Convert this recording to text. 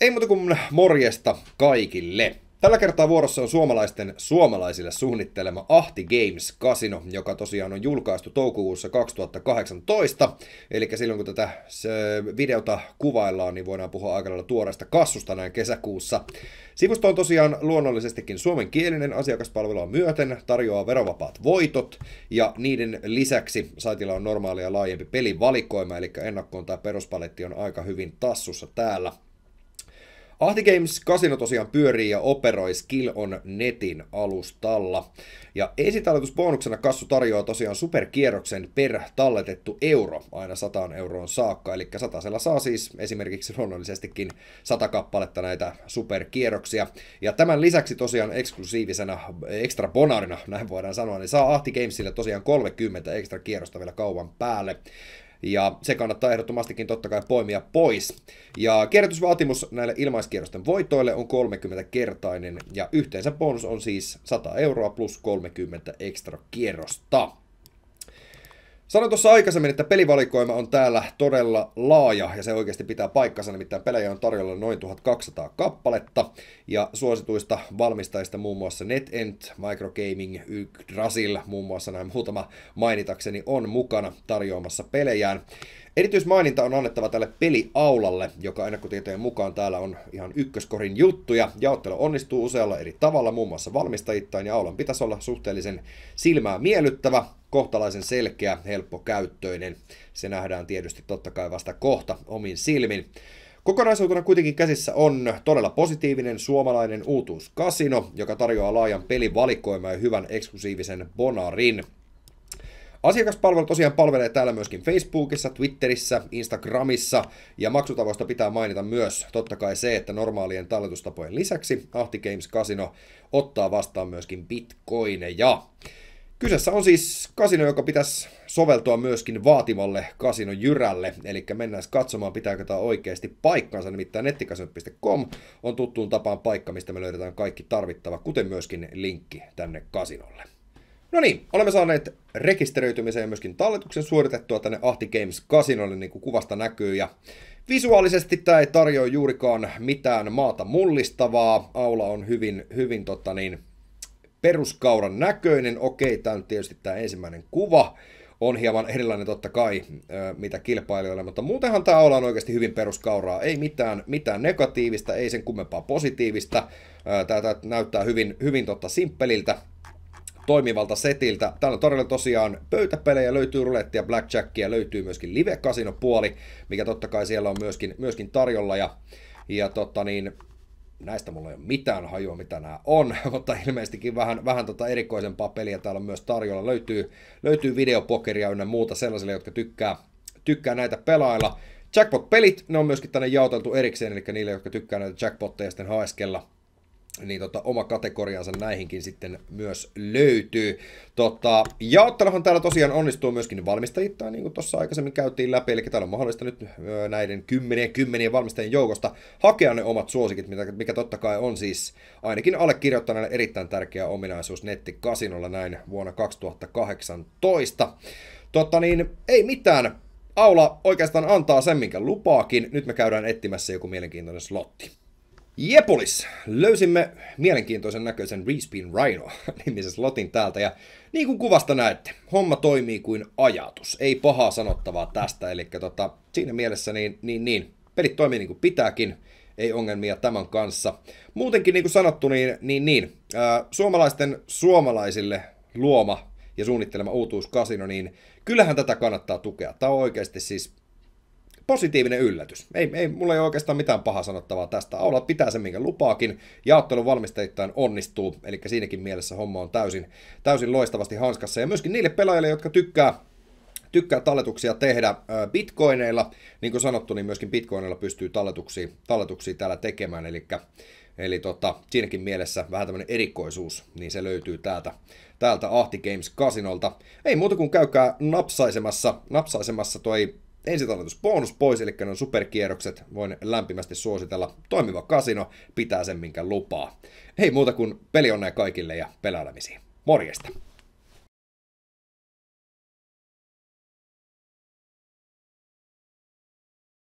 Ei muuta kuin morjesta kaikille. Tällä kertaa vuorossa on suomalaisten suomalaisille suunnittelema Ahti Games Casino, joka tosiaan on julkaistu toukokuussa 2018. Eli silloin kun tätä videota kuvaillaan, niin voidaan puhua aika lailla tuoreesta kassusta näin kesäkuussa. Sivusto on tosiaan luonnollisestikin suomenkielinen asiakaspalvelua myöten, tarjoaa verovapaat voitot ja niiden lisäksi saitilla on normaalia laajempi pelivalikoima, eli ennakkoon tai peruspaletti on aika hyvin tassussa täällä. Ahti Games Casino tosiaan pyörii ja operoi Skill on netin alustalla. Ja esitalletusbonuksena Kassu tarjoaa tosiaan superkierroksen per talletettu euro aina 100 euroon saakka. Eli satasella saa siis esimerkiksi luonnollisestikin 100 kappaletta näitä superkierroksia. Ja tämän lisäksi tosiaan eksklusiivisena extra bonarina, näin voidaan sanoa, niin saa Ahti Gamesille tosiaan 30 extra kierrosta vielä kauan päälle ja se kannattaa ehdottomastikin totta kai poimia pois. Ja kierrätysvaatimus näille ilmaiskierrosten voitoille on 30-kertainen, ja yhteensä bonus on siis 100 euroa plus 30 ekstra kierrosta. Sanoin tuossa aikaisemmin, että pelivalikoima on täällä todella laaja ja se oikeasti pitää paikkansa, nimittäin pelejä on tarjolla noin 1200 kappaletta ja suosituista valmistajista muun muassa NetEnt, Microgaming, Yggdrasil, muun muassa näin muutama mainitakseni on mukana tarjoamassa pelejään. Erityismaininta on annettava tälle peliaulalle, joka ennakkotietojen mukaan täällä on ihan ykköskorin juttuja. Jaottelu onnistuu usealla eri tavalla, muun muassa valmistajittain, ja aulan pitäisi olla suhteellisen silmää miellyttävä kohtalaisen selkeä, helppokäyttöinen. Se nähdään tietysti totta kai vasta kohta omin silmin. Kokonaisuutena kuitenkin käsissä on todella positiivinen suomalainen uutuuskasino, joka tarjoaa laajan pelivalikoiman ja hyvän eksklusiivisen bonarin. Asiakaspalvelu tosiaan palvelee täällä myöskin Facebookissa, Twitterissä, Instagramissa ja maksutavoista pitää mainita myös totta kai se, että normaalien talletustapojen lisäksi Ahti Games Casino ottaa vastaan myöskin bitcoineja. Kyseessä on siis kasino, joka pitäisi soveltua myöskin vaativalle kasinojyrälle, eli mennään siis katsomaan, pitääkö tämä oikeasti paikkansa, nimittäin nettikasino.com on tuttuun tapaan paikka, mistä me löydetään kaikki tarvittava, kuten myöskin linkki tänne kasinolle. No niin, olemme saaneet rekisteröitymisen ja myöskin talletuksen suoritettua tänne Ahti Games kasinolle, niin kuin kuvasta näkyy, ja Visuaalisesti tämä ei tarjoa juurikaan mitään maata mullistavaa. Aula on hyvin, hyvin tota niin, peruskauran näköinen. Okei, tämä on tietysti tämä ensimmäinen kuva. On hieman erilainen totta kai, mitä kilpailijoille, mutta muutenhan tämä ollaan oikeasti hyvin peruskauraa. Ei mitään, mitään negatiivista, ei sen kummempaa positiivista. Tämä näyttää hyvin, hyvin totta simppeliltä toimivalta setiltä. Täällä todella tosiaan pöytäpelejä, löytyy rulettia, blackjackia, löytyy myöskin live-kasinopuoli, mikä totta kai siellä on myöskin, myöskin tarjolla. Ja, ja totta niin, näistä mulla ei ole mitään hajua, mitä nämä on, mutta ilmeisestikin vähän, vähän tota erikoisempaa peliä täällä on myös tarjolla. Löytyy, löytyy videopokeria ynnä muuta sellaisille, jotka tykkää, tykkää näitä pelailla. Jackpot-pelit, ne on myöskin tänne jaoteltu erikseen, eli niille, jotka tykkää näitä jackpotteja sitten haeskella, niin tota, oma kategoriansa näihinkin sitten myös löytyy. Tota, jaotteluhan täällä tosiaan onnistuu myöskin valmistajittain, niin kuin tuossa aikaisemmin käytiin läpi, eli täällä on mahdollista nyt näiden kymmenien kymmenien valmistajien joukosta hakea ne omat suosikit, mikä totta kai on siis ainakin allekirjoittaneelle erittäin tärkeä ominaisuus nettikasinolla näin vuonna 2018. Totta niin, ei mitään. Aula oikeastaan antaa sen, minkä lupaakin. Nyt me käydään etsimässä joku mielenkiintoinen slotti. Jepolis, löysimme mielenkiintoisen näköisen Respin Rhino nimisen slotin täältä ja niin kuin kuvasta näette, homma toimii kuin ajatus, ei pahaa sanottavaa tästä, eli tota, siinä mielessä niin, niin, niin, pelit toimii niin kuin pitääkin, ei ongelmia tämän kanssa. Muutenkin niin kuin sanottu, niin, niin, niin ää, suomalaisten suomalaisille luoma ja suunnittelema uutuuskasino, niin kyllähän tätä kannattaa tukea. Tämä on oikeasti siis positiivinen yllätys. Ei, ei, mulla ei oikeastaan mitään pahaa sanottavaa tästä. Aula pitää sen, minkä lupaakin. Jaottelun valmistajittain onnistuu, eli siinäkin mielessä homma on täysin, täysin loistavasti hanskassa. Ja myöskin niille pelaajille, jotka tykkää tykkää talletuksia tehdä bitcoineilla. Niin kuin sanottu, niin myöskin bitcoineilla pystyy talletuksia, talletuksia täällä tekemään. Eli, eli tota, siinäkin mielessä vähän tämmöinen erikoisuus, niin se löytyy täältä, täältä Ahti Games Casinolta. Ei muuta kuin käykää napsaisemassa, napsaisemassa toi ensitalletus bonus pois, eli ne on superkierrokset. Voin lämpimästi suositella. Toimiva kasino pitää sen, minkä lupaa. Ei muuta kuin peli onnea kaikille ja pelailemisiin. Morjesta!